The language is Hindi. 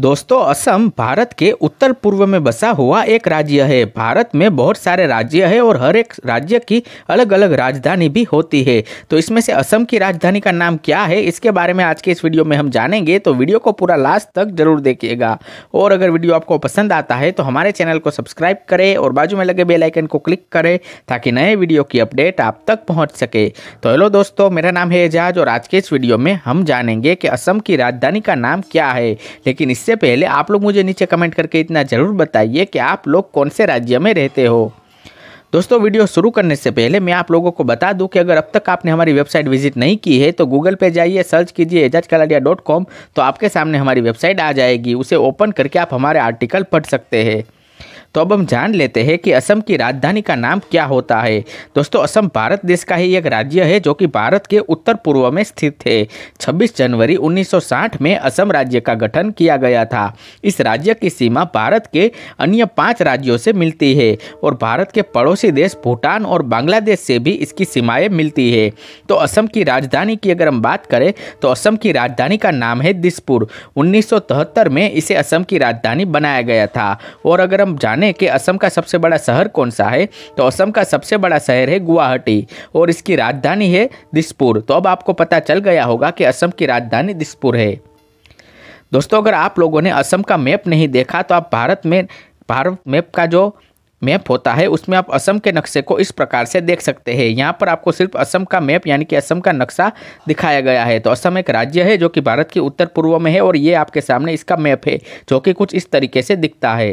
दोस्तों असम भारत के उत्तर पूर्व में बसा हुआ एक राज्य है भारत में बहुत सारे राज्य है और हर एक राज्य की अलग अलग राजधानी भी होती है तो इसमें से असम की राजधानी का नाम क्या है इसके बारे में आज के इस वीडियो में हम जानेंगे तो वीडियो को पूरा लास्ट तक जरूर देखिएगा और अगर वीडियो आपको पसंद आता है तो हमारे चैनल को सब्सक्राइब करें और बाजू में लगे बेलाइकन को क्लिक करें ताकि नए वीडियो की अपडेट आप तक पहुँच सके तो हेलो दोस्तों मेरा नाम है एजाज और आज के इस वीडियो में हम जानेंगे कि असम की राजधानी का नाम क्या है लेकिन इससे पहले आप लोग मुझे नीचे कमेंट करके इतना ज़रूर बताइए कि आप लोग कौन से राज्य में रहते हो दोस्तों वीडियो शुरू करने से पहले मैं आप लोगों को बता दूं कि अगर अब तक आपने हमारी वेबसाइट विजिट नहीं की है तो गूगल पे जाइए सर्च कीजिए एजाज कलाडिया डॉट कॉम तो आपके सामने हमारी वेबसाइट आ जाएगी उसे ओपन करके आप हमारे आर्टिकल पढ़ सकते हैं तो अब हम जान लेते हैं कि असम की राजधानी का नाम क्या होता है दोस्तों असम भारत देश का ही एक राज्य है जो कि भारत के उत्तर पूर्व में स्थित है 26 जनवरी 1960 में असम राज्य का गठन किया गया था इस राज्य की सीमा भारत के अन्य पाँच राज्यों से मिलती है और भारत के पड़ोसी देश भूटान और बांग्लादेश से भी इसकी सीमाएँ मिलती है तो असम की राजधानी की अगर हम बात करें तो असम की राजधानी का नाम है दिसपुर उन्नीस में इसे असम की राजधानी बनाया गया था और अगर हम जाने जाने कि असम का सबसे बड़ा शहर कौन सा है तो असम का सबसे बड़ा शहर है गुवाहाटी और इसकी राजधानी है दिसपुर तो अब आपको पता चल गया होगा कि असम की राजधानी दिसपुर है दोस्तों अगर आप लोगों ने असम का मैप नहीं देखा तो आप भारत में भारत मैप का जो मैप होता है उसमें आप असम के नक्शे को इस प्रकार से देख सकते हैं यहाँ पर आपको सिर्फ असम का मैप यानी कि असम का नक्शा दिखाया गया है तो असम एक राज्य है जो कि भारत के उत्तर पूर्व में है और ये आपके सामने इसका मैप है जो कि कुछ इस तरीके से दिखता है